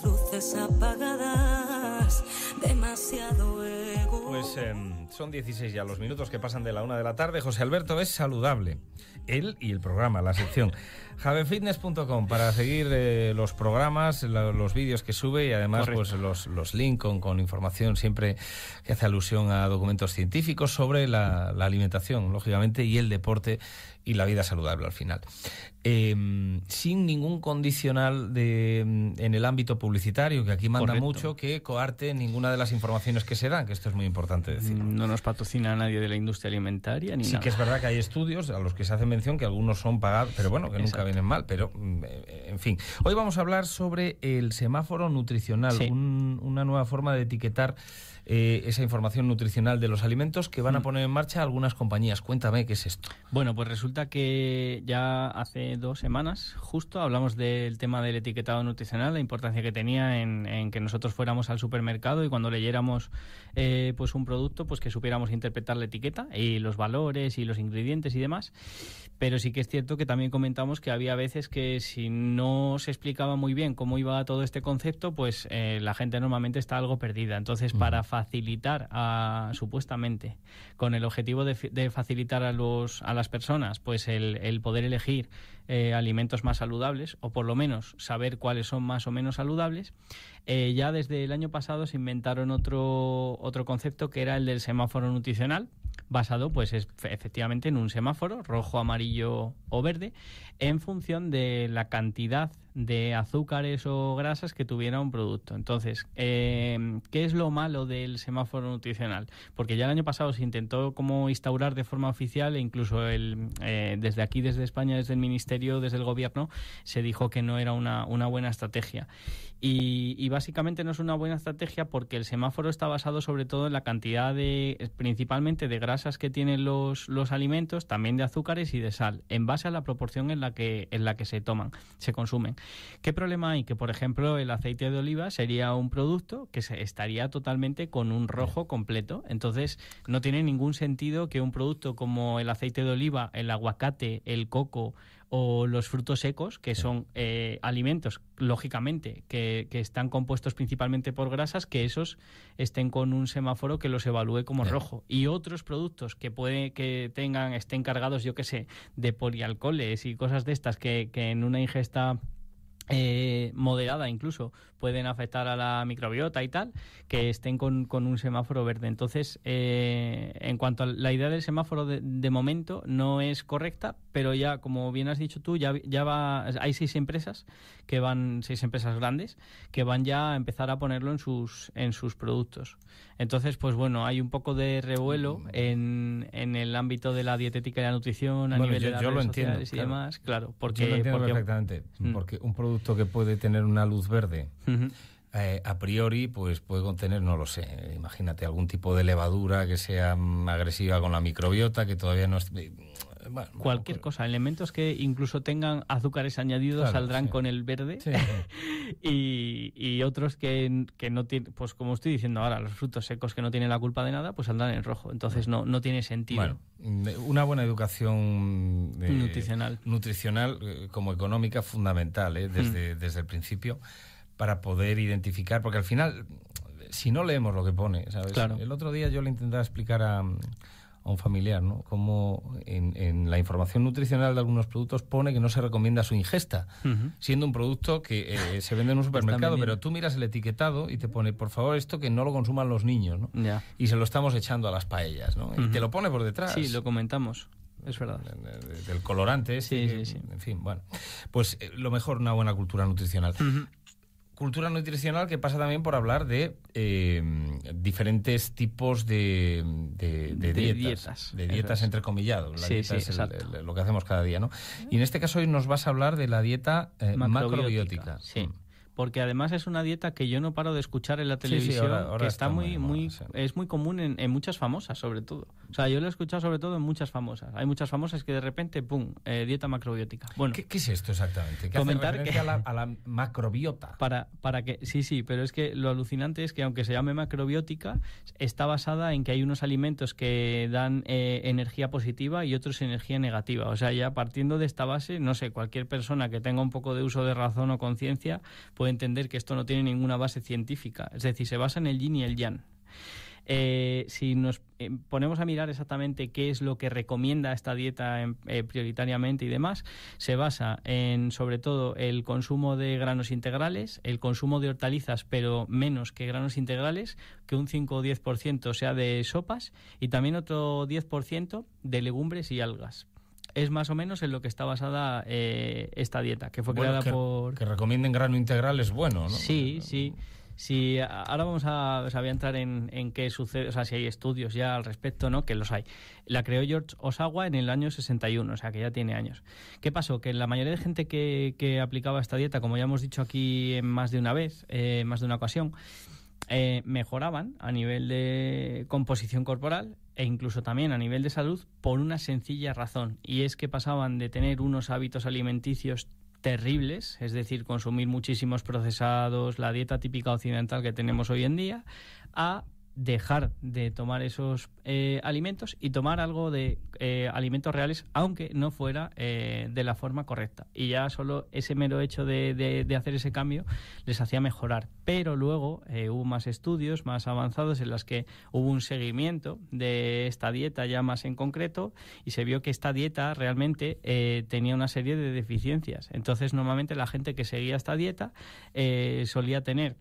luces apagadas, demasiado pues em, son 16 ya los minutos que pasan de la una de la tarde. José Alberto es saludable. Él y el programa, la sección. javefitness.com para seguir eh, los programas, los vídeos que sube y además pues los, los con, información siempre que hace alusión a documentos científicos sobre la, alimentación, lógicamente, y el deporte y la vida saludable al final. Em, sin ningún condicional de, en el ámbito publicitario, que aquí manda mucho, que coarte ninguna de las informaciones que se dan, que esto es muy importante importante No nos patrocina nadie de la industria alimentaria ni Sí que es verdad que hay estudios a los que se hace mención que algunos son pagados, pero bueno, que nunca vienen mal, pero mm, eh, eh, en fin. Hoy vamos a hablar sobre el semáforo nutricional, un, una nueva forma de etiquetar eh, esa información nutricional de los alimentos que van a mm. poner en marcha algunas compañías. Cuéntame qué es esto. Bueno, pues resulta que ya hace dos semanas justo hablamos del tema del etiquetado nutricional, la importancia que tenía en, en que nosotros fuéramos al supermercado y cuando leyéramos eh, pues un producto, pues que supiéramos interpretar la etiqueta y los valores y los ingredientes y demás. Pero sí que es cierto que también comentamos que había veces que si no no se explicaba muy bien cómo iba todo este concepto, pues eh, la gente normalmente está algo perdida. Entonces, para facilitar a, supuestamente, con el objetivo de, facilitar a, los, a las personas, pues el, poder elegir eh, alimentos más saludables, o por lo menos saber cuáles son más o menos saludables, eh, ya desde el año pasado se inventaron otro, otro concepto que era el del semáforo nutricional, basado pues es, efectivamente en un semáforo rojo, amarillo o verde en función de la cantidad de azúcares o grasas que tuviera un producto. Entonces, eh, ¿qué es lo malo del semáforo nutricional? Porque ya el año pasado se intentó como instaurar de forma oficial e incluso el, eh, desde aquí, desde España, desde el Ministerio, desde el Gobierno, se dijo que no era una, buena estrategia. Y, y, básicamente no es una buena estrategia porque el semáforo está basado sobre todo en la cantidad de, principalmente de grasas que tienen los, los alimentos, también de azúcares y de sal, en base a la proporción en la que, en la que se toman, se consumen. ¿Qué problema hay? Que, por ejemplo, el aceite de oliva sería un producto que estaría totalmente con un rojo completo. Entonces, no tiene ningún sentido que un producto como el aceite de oliva, el aguacate, el coco o los frutos secos, que son eh, alimentos, lógicamente, que, que, están compuestos principalmente por grasas, que esos estén con un semáforo que los evalúe como rojo. Y otros productos que puede que tengan, estén cargados, yo qué sé, de polialcoholes y cosas de estas que, que en una ingesta eh, moderada incluso pueden afectar a la microbiota y tal, que estén con, un semáforo verde. Entonces, eh, en cuanto a la idea del semáforo de, momento no es correcta, pero ya, como bien has dicho tú, ya, ya va, hay seis empresas que van, seis empresas grandes, que van ya a empezar a ponerlo en sus, en sus productos. Entonces, pues bueno, hay un poco de revuelo mm. en, el ámbito de la dietética y la nutrición a nivel de las claro. porque, un producto que puede tener una luz verde mm. Eh, a priori, pues puede contener, no lo sé, imagínate, algún tipo de levadura que sea mm, agresiva con la microbiota, que todavía no es... Eh, Cualquier pues cosa, elementos que incluso tengan azúcares añadidos saldrán con el verde y, otros que, no tienen, pues como estoy diciendo ahora, los frutos secos que no tienen la culpa de nada, pues saldrán en rojo, entonces no, no tiene sentido. Bueno, una buena educación eh, nutricional. como económica fundamental mm. desde, desde el principio para poder identificar, porque al final, si no leemos lo que pone, ¿sabes? El otro día yo le intentaba explicar a, un familiar, ¿no? Cómo en, la información nutricional de algunos productos pone que no se recomienda su ingesta, siendo un producto que eh, se vende en un pues supermercado, pero tú miras el etiquetado y te pone, por favor, esto que no lo consuman los niños, ¿no? Y se lo estamos echando a las paellas, ¿no? Y te lo pone por detrás. Sí, lo comentamos es verdad. Del colorante, sí, sí, En fin, bueno. Pues eh, lo mejor, una buena cultura nutricional cultura nutricional que pasa también por hablar de eh, diferentes tipos de, de, dietas, De dietas entre La es lo que hacemos cada día, ¿no? Y en este caso hoy nos vas a hablar de la dieta eh, macrobiótica. Mm porque además es una dieta que yo no paro de escuchar en la televisión, que está, muy, muy, es muy común en, muchas famosas, sobre todo. O sea, yo lo he escuchado sobre todo en muchas famosas. Hay muchas famosas que de repente, pum, eh, dieta macrobiótica. Bueno, ¿Qué, es esto exactamente? ¿Qué comentar hace que a la, macrobiota. Para, para que, sí, sí, pero es que lo alucinante es que aunque se llame macrobiótica, está basada en que hay unos alimentos que dan eh, energía positiva y otros energía negativa. O sea, ya partiendo de esta base, no sé, cualquier persona que tenga un poco de uso de razón o conciencia, puede entender que esto no tiene ninguna base científica, es decir, se basa en el yin y el yang. Eh, si nos eh, ponemos a mirar exactamente qué es lo que recomienda esta dieta em, eh, prioritariamente y demás, se basa en sobre todo el consumo de granos integrales, el consumo de hortalizas, pero menos que granos integrales, que un 5 o 10% sea de sopas y también otro 10% de legumbres y algas es más o menos en lo que está basada eh, esta dieta, que fue creada por... Que recomienden grano integral es bueno, ¿no? Sí, sí. ahora vamos a, o entrar en, en, qué sucede, o sea, si hay estudios ya al respecto, ¿no? Que los hay. La creó George Osawa en el año 61, o sea, que ya tiene años. ¿Qué pasó? Que la mayoría de gente que, que aplicaba esta dieta, como ya hemos dicho aquí en más de una vez, eh, más de una ocasión, eh, mejoraban a nivel de composición corporal e incluso también a nivel de salud por una sencilla razón, y es que pasaban de tener unos hábitos alimenticios terribles, es decir, consumir muchísimos procesados, la dieta típica occidental que tenemos hoy en día, a dejar de tomar esos eh, alimentos y tomar algo de eh, alimentos reales, aunque no fuera eh, de la forma correcta. Y ya solo ese mero hecho de, de, de hacer ese cambio les hacía mejorar. Pero luego hubo más estudios más avanzados en los que hubo un seguimiento de esta dieta ya más en concreto y se vio que esta dieta realmente tenía una serie de deficiencias. Entonces normalmente la gente que seguía esta dieta solía tener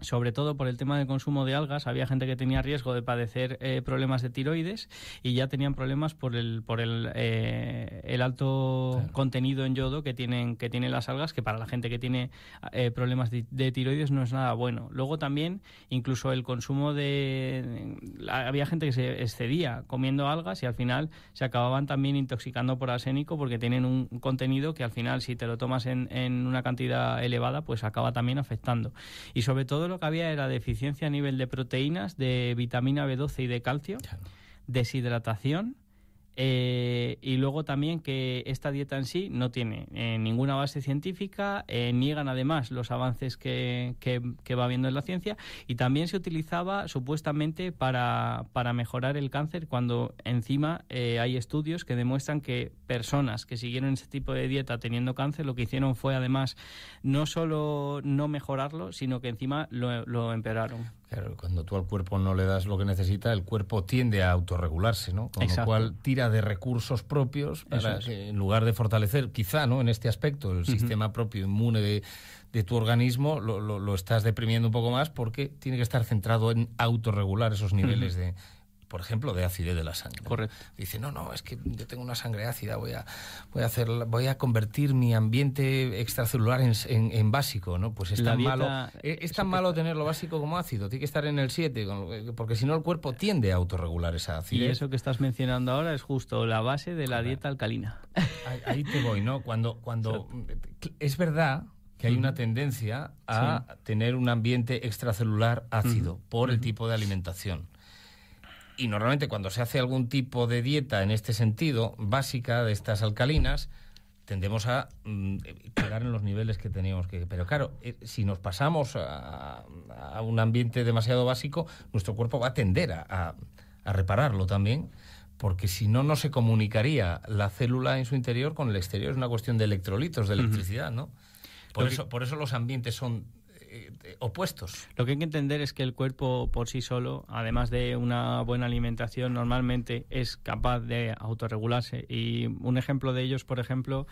sobre todo por el tema del consumo de algas, había gente que tenía riesgo de padecer eh, problemas de tiroides y ya tenían problemas por el, por el, eh, alto contenido en yodo que tienen, que tienen las algas, que para la gente que tiene eh, problemas de, tiroides no es nada bueno. Luego también, incluso el consumo de... Había gente que se excedía comiendo algas y al final se acababan también intoxicando por arsénico porque tienen un contenido que al final si te lo tomas en, en una cantidad elevada pues acaba también afectando. Y sobre todo lo que había era deficiencia a nivel de proteínas, de vitamina B12 y de calcio, deshidratación eh, y luego también que esta dieta en sí no tiene eh, ninguna base científica, eh, niegan además los avances que, que, va viendo en la ciencia y también se utilizaba supuestamente para, mejorar el cáncer cuando encima hay estudios que demuestran que personas que siguieron ese tipo de dieta teniendo cáncer lo que hicieron fue además no solo no mejorarlo, sino que encima lo empeoraron cuando tú al cuerpo no le das lo que necesita, el cuerpo tiende a autorregularse, ¿no? Con lo cual tira de recursos propios para que, en lugar de fortalecer, quizá, ¿no? En este aspecto, el sistema propio inmune de, tu organismo, lo, lo, estás deprimiendo un poco más porque tiene que estar centrado en autorregular esos niveles de por ejemplo, de acidez de la sangre. Dice, no, no, es que yo tengo una sangre ácida, voy a, voy a, hacer, voy a convertir mi ambiente extracelular en, básico, ¿no? Pues es tan, malo, e, tener lo básico como ácido, tiene que estar en el 7, eh, porque si no el cuerpo tiende a autorregular esa acidez. Y eso que estás mencionando ahora es justo la base de la dieta alcalina. Ahí, te voy, ¿no? Cuando, cuando mm, es verdad que hay una tendencia a tener un ambiente extracelular ácido por el tipo de alimentación y normalmente cuando se hace algún tipo de dieta en este sentido, básica, de estas alcalinas, tendemos a mm, en los niveles que teníamos que. Pero claro, eh, si nos pasamos a, un ambiente demasiado básico, nuestro cuerpo va a tender a, repararlo también, porque si no, no se comunicaría la célula en su interior con el exterior. Es una cuestión de electrolitos, de electricidad, ¿no? Por, eso, por eso los ambientes son eh, eh, opuestos. Lo que hay que entender es que el cuerpo por sí solo, además de una buena alimentación, normalmente es capaz de autorregularse. Y un ejemplo de ellos, por ejemplo,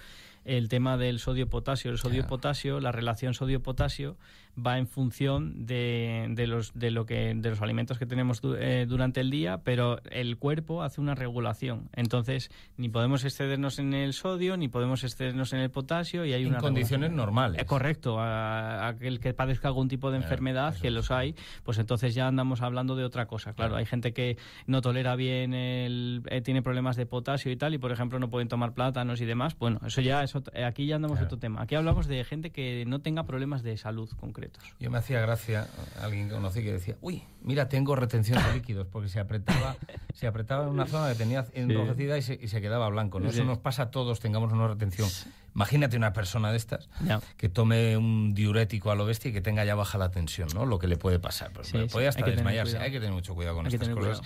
el tema del sodio-potasio. El sodio-potasio, la relación sodio-potasio va en función de, de, los, de, lo que, de los alimentos que tenemos eh, durante el día, pero el cuerpo hace una regulación. Entonces, ni podemos excedernos en el sodio, ni podemos excedernos en el potasio y hay en una condiciones normales. Eh, correcto, aquel que padezca algún tipo de enfermedad, que los hay, pues entonces ya andamos hablando de otra cosa. Claro, hay gente que no tolera bien, el, eh, tiene problemas de potasio y tal, y por ejemplo no pueden tomar plátanos y demás. Bueno, eso ya aquí ya andamos otro tema. Aquí hablamos de gente que no tenga problemas de salud concreto. Yo me hacía gracia eh, alguien que conocí que decía, uy, mira, tengo retención de líquidos, porque se apretaba, se apretaba en una zona que tenía enrojecida y, se, quedaba blanco. Eso nos pasa a todos, tengamos una retención. Imagínate una persona de estas que tome un diurético a lo bestia y que tenga ya baja la tensión, ¿no? Lo que le puede pasar. puede hasta hay desmayarse. Hay que tener mucho cuidado con estas cosas.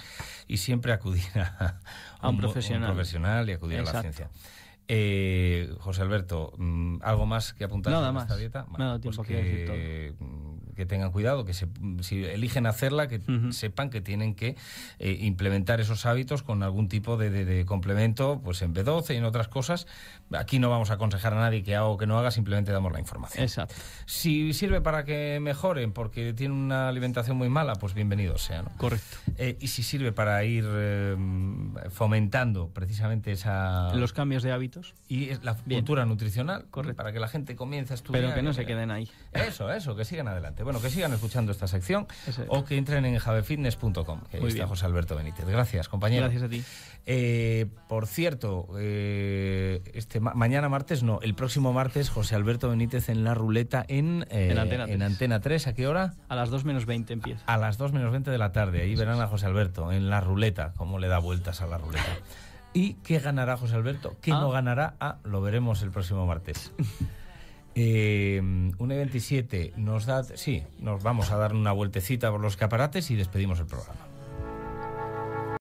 Y siempre acudir a, un, profesional. y acudir a la ciencia. Eh, José Alberto, mm, ¿algo más que apuntar a esta dieta? Bueno, no, pues que, que mm, que tengan cuidado, que si eligen hacerla, que sepan que tienen que eh, implementar esos hábitos con algún tipo de, complemento, pues en B12 y en otras cosas. Aquí no vamos a aconsejar a nadie que haga o que no haga, simplemente damos la información. Exacto. Si sirve para que mejoren porque tienen una alimentación muy mala, pues bienvenido sea. Correcto. Eh, y si sirve para ir eh, fomentando precisamente esa... Los cambios de hábitos. Y la cultura nutricional, Correcto. para que la gente comience a estudiar. Pero que no se queden ahí. Eso, eso, que sigan adelante bueno, que sigan escuchando esta sección o que entren en javefitness.com. ahí está José Alberto Benítez. Gracias, compañero. Gracias a ti. Eh, por cierto, eh, este mañana martes, no, el próximo martes, José Alberto Benítez en la ruleta en, eh, Antena, 3. ¿A qué hora? A las 2 menos 20 empieza. A, las 2 menos 20 de la tarde. Ahí verán a José Alberto en la ruleta, cómo le da vueltas a la ruleta. ¿Y qué ganará José Alberto? ¿Qué ah. no ganará? Ah, lo veremos el próximo martes. Eh, 27 nos da... Sí, nos vamos a dar una vueltecita por los caparates y despedimos el programa.